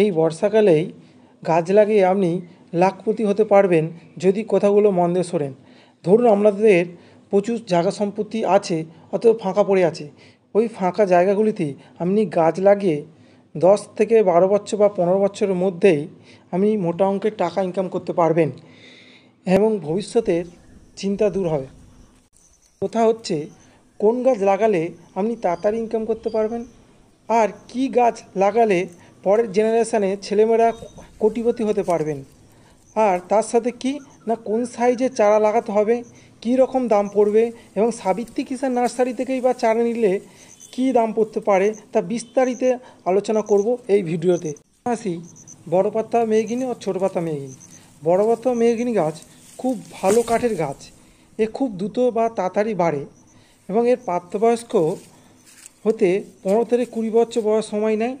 এই বর্ষাকালেই গাছ লাগিয়ে আপনি লাখপতি হতে পারবেন যদি কথাগুলো মন দিয়ে শোনেন ধরুন আপনাদের প্রচুর জায়গা সম্পত্তি আছে অথবা ফাঁকা পড়ে আছে ওই ফাঁকা জায়গাগুলিতে আপনি গাছ লাগিয়ে দশ থেকে বারো বছর বা পনেরো বছরের মধ্যেই আপনি মোটা অঙ্কের টাকা ইনকাম করতে পারবেন এবং ভবিষ্যতের চিন্তা দূর হবে কথা হচ্ছে কোন গাছ লাগালে আপনি তাড়াতাড়ি ইনকাম করতে পারবেন আর কি গাছ লাগালে পরের জেনারেশানে ছেলেমেয়েরা কোটিপতি হতে পারবেন আর তার সাথে কি না কোন সাইজে চারা লাগাতে হবে কি রকম দাম পড়বে এবং সাবিত্রী কিষাণ নার্সারি থেকেই বা চারা নিলে কি দাম পড়তে পারে তা বিস্তারিত আলোচনা করব এই ভিডিওতে আসি বড় পাতা মেঘিনী ও ছোট পাতা মেঘিনী বড় পাতা মেঘিনী গাছ খুব ভালো কাঠের গাছ এ খুব দ্রুত বা তাড়াতাড়ি বাড়ে এবং এর প্রাপ্তবয়স্ক হতে পনেরো থেকে কুড়ি বছর বয়স সময় নেয়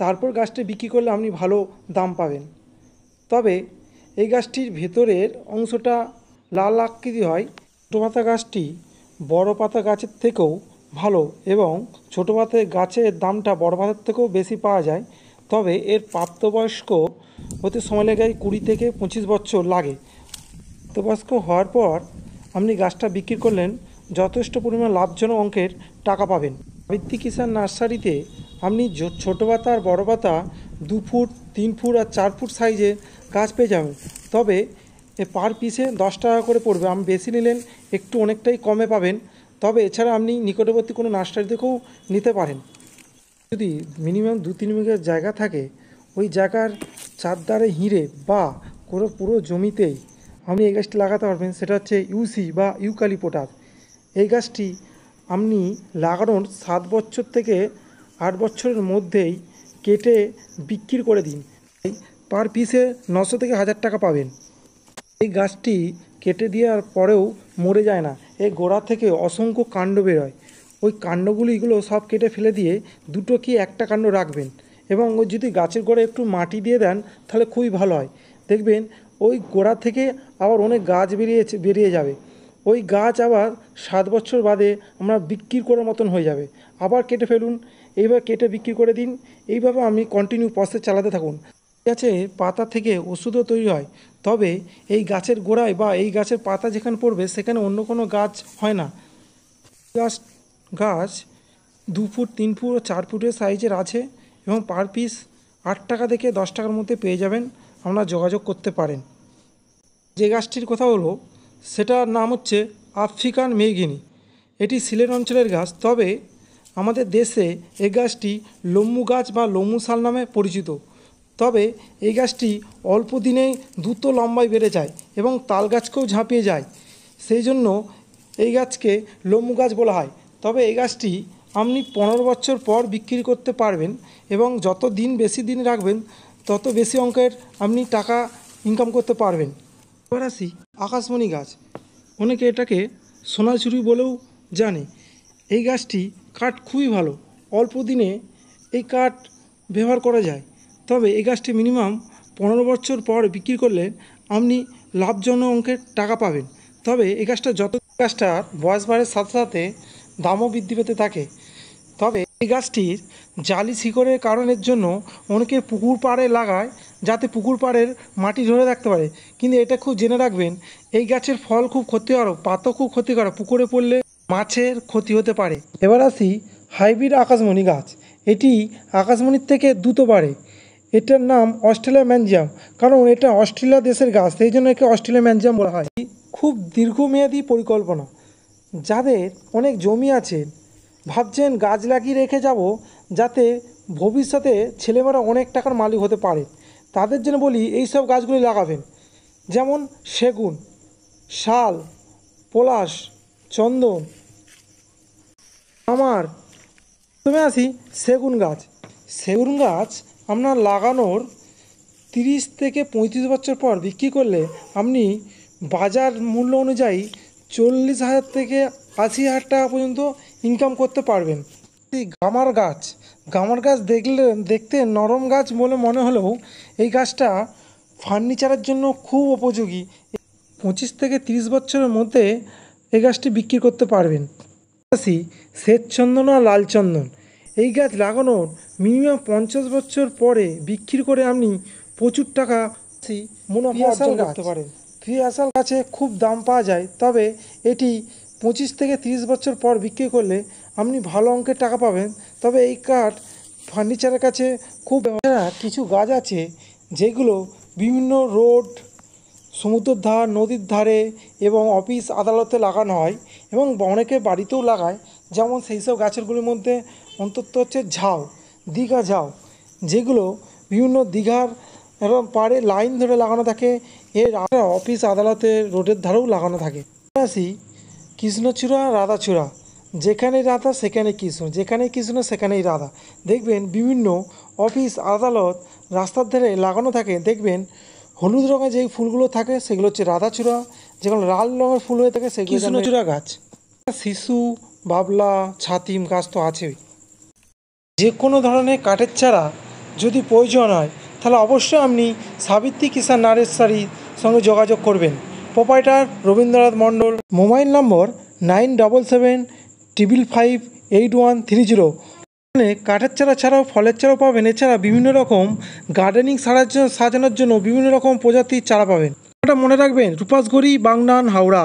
তারপর গাছটি বিক্রি করলে আপনি ভালো দাম পাবেন তবে এই গাছটির ভেতরের অংশটা লাল আকৃতি হয় ছোটো পাতা গাছটি বড় পাতা গাছের থেকেও ভালো এবং ছোটো পাতা গাছের দামটা বড় পাতার থেকেও বেশি পাওয়া যায় তবে এর প্রাপ্তবয়স্ক হতে সময় লাগে কুড়ি থেকে পঁচিশ বছর লাগে প্রাপ্তবয়স্ক হওয়ার পর আপনি গাছটা বিক্রি করলেন যথেষ্ট পরিমাণ লাভজনক অঙ্কের টাকা পাবেন আবৃত্তি কিষাণ নার্সারিতে আপনি ছোটো পাতা আর বড়ো পাতা দু ফুট তিন ফুট আর চার ফুট সাইজে গাছ পেয়ে যাবেন তবে পার পিসে দশ টাকা করে পড়বে আমি বেশি নিলেন একটু অনেকটাই কমে পাবেন তবে এছাড়া আপনি নিকটবর্তী কোনো নার্সারি থেকেও নিতে পারেন যদি মিনিমাম দু তিন বিঘার জায়গা থাকে ওই জায়গার চারদারে হিঁড়ে বা কোনো পুরো জমিতেই আপনি এই গাছটি লাগাতে পারবেন সেটা হচ্ছে ইউসি বা ইউকালিপোটাস এই গাছটি আপনি লাগানোর সাত বছর থেকে আট বছরের মধ্যেই কেটে বিক্রি করে দিন পার পিসে নশো থেকে হাজার টাকা পাবেন এই গাছটি কেটে দেওয়ার পরেও মরে যায় না এই গোড়া থেকে অসংখ্য কাণ্ড বেরোয় ওই কাণ্ডগুলিগুলো সব কেটে ফেলে দিয়ে দুটো কি একটা কাণ্ড রাখবেন এবং ওই যদি গাছের গোড়ায় একটু মাটি দিয়ে দেন তাহলে খুবই ভালো হয় দেখবেন ওই গোড়া থেকে আবার অনেক গাছ বেরিয়েছে বেরিয়ে যাবে ওই গাছ আবার সাত বছর বাদে আমরা বিক্রি করার মতন হয়ে যাবে আবার কেটে ফেলুন এইবার কেটে বিক্রি করে দিন এইভাবে আমি কন্টিনিউ প্রসেস চালাতে থাকুন গাছে পাতা থেকে ওষুধও তৈরি হয় তবে এই গাছের গোড়ায় বা এই গাছের পাতা যেখানে পড়বে সেখানে অন্য কোনো গাছ হয় না গাছ গাছ দু ফুট তিন ফুট ও চার ফুটের সাইজের আছে এবং পার পিস আট টাকা থেকে দশ টাকার মধ্যে পেয়ে যাবেন আপনারা যোগাযোগ করতে পারেন যে গাছটির কথা হলো সেটার নাম হচ্ছে আফ্রিকান মেঘিনি এটি সিলেট অঞ্চলের গাছ তবে আমাদের দেশে এই গাছটি লম্বু গাছ বা লম্বু শাল নামে পরিচিত তবে এই গাছটি অল্প দিনেই দ্রুত লম্বায় বেড়ে যায় এবং তাল গাছকেও ঝাঁপিয়ে যায় সেই জন্য এই গাছকে লম্বু গাছ বলা হয় তবে এই গাছটি আপনি পনেরো বছর পর বিক্রি করতে পারবেন এবং যত দিন বেশি দিন রাখবেন তত বেশি অঙ্কের আপনি টাকা ইনকাম করতে পারবেন এবার আসি আকাশমণি গাছ অনেকে এটাকে সোনাঝুরি বলেও জানে এই গাছটি কাঠ খুবই ভালো অল্প দিনে এই কাঠ ব্যবহার করা যায় তবে এই গাছটি মিনিমাম পনেরো বছর পর বিক্রি করলে আপনি লাভজনক অঙ্কের টাকা পাবেন তবে এই গাছটা যত গাছটার বয়স বাড়ের সাথে সাথে দামও বৃদ্ধি পেতে থাকে তবে এই গাছটির জালি শিকড়ের কারণের জন্য অনেকে পুকুর পাড়ে লাগায় যাতে পুকুর পাড়ের মাটি ধরে রাখতে পারে কিন্তু এটা খুব জেনে রাখবেন এই গাছের ফল খুব ক্ষতিকারক পাতা খুব ক্ষতিকারক পুকুরে পড়লে মাছের ক্ষতি হতে পারে এবার আসি হাইব্রিড আকাশমণি গাছ এটি আকাশমণির থেকে দ্রুত বাড়ে এটার নাম অস্ট্রেলিয়া ম্যানজিয়াম কারণ এটা অস্ট্রেলিয়া দেশের গাছ সেই জন্য একে অস্ট্রেলিয়া ম্যানজিয়াম বলা হয় খুব দীর্ঘমেয়াদী পরিকল্পনা যাদের অনেক জমি আছে ভাবছেন গাছ লাগিয়ে রেখে যাব যাতে ভবিষ্যতে ছেলেমেয়েরা অনেক টাকার মালিক হতে পারে তাদের জন্য বলি এই সব গাছগুলি লাগাবেন যেমন সেগুন শাল পলাশ চন্দন আমার তুমি আসি সেগুন গাছ সেগুন গাছ আপনার লাগানোর তিরিশ থেকে পঁয়ত্রিশ বছর পর বিক্রি করলে আপনি বাজার মূল্য অনুযায়ী চল্লিশ হাজার থেকে আশি হাজার টাকা পর্যন্ত ইনকাম করতে পারবেন গামার গাছ গামার গাছ দেখলে দেখতে নরম গাছ বলে মনে হলেও এই গাছটা ফার্নিচারের জন্য খুব উপযোগী পঁচিশ থেকে তিরিশ বছরের মধ্যে এই গাছটি বিক্রি করতে পারবেন পাশাপাশি শ্বেতচন্দন আর লালচন্দন এই গাছ লাগানোর মিনিমাম পঞ্চাশ বছর পরে বিক্রি করে আপনি প্রচুর টাকা মুনাফা অর্জন করতে পারেন ক্রিয়াশাল গাছে খুব দাম পাওয়া যায় তবে এটি পঁচিশ থেকে তিরিশ বছর পর বিক্রি করলে আপনি ভালো অঙ্কের টাকা পাবেন তবে এই কাঠ ফার্নিচারের কাছে খুব কিছু গাছ আছে যেগুলো বিভিন্ন রোড সমুদ্রের ধার নদীর ধারে এবং অফিস আদালতে লাগানো হয় এবং অনেকে বাড়িতেও লাগায় যেমন সেই সব গাছেরগুলির মধ্যে অন্তত হচ্ছে ঝাউ দীঘা ঝাউ যেগুলো বিভিন্ন দীঘার এবং পাড়ে লাইন ধরে লাগানো থাকে এর অফিস আদালতে রোডের ধারেও লাগানো থাকে আসি কৃষ্ণচূড়া রাধাচূড়া যেখানে রাধা সেখানে কৃষ্ণ যেখানে কৃষ্ণ সেখানেই রাধা দেখবেন বিভিন্ন অফিস আদালত রাস্তার ধারে লাগানো থাকে দেখবেন হলুদ রঙের যেই ফুলগুলো থাকে সেগুলো হচ্ছে রাধাচূড়া যেগুলো লাল রঙের ফুল হয়ে থাকে সেগুলো কৃষ্ণচূড়া গাছ শিশু বাবলা ছাতিম গাছ তো আছেই যে কোনো ধরনের কাঠের চারা যদি প্রয়োজন হয় তাহলে অবশ্যই আপনি সাবিত্রী কিষান নারেশ্বরীর সঙ্গে যোগাযোগ করবেন proprietor Rabindranath Mondal mobile number nine double seven triple five eight one three zero এখানে কাঠের চারা ছাড়াও ফলের চারাও পাবেন এছাড়া বিভিন্ন রকম গার্ডেনিং সাজানোর জন্য বিভিন্ন রকম প্রজাতির চারা পাবেন মনে রাখবেন রূপাসগড়ি বাংনান হাওড়া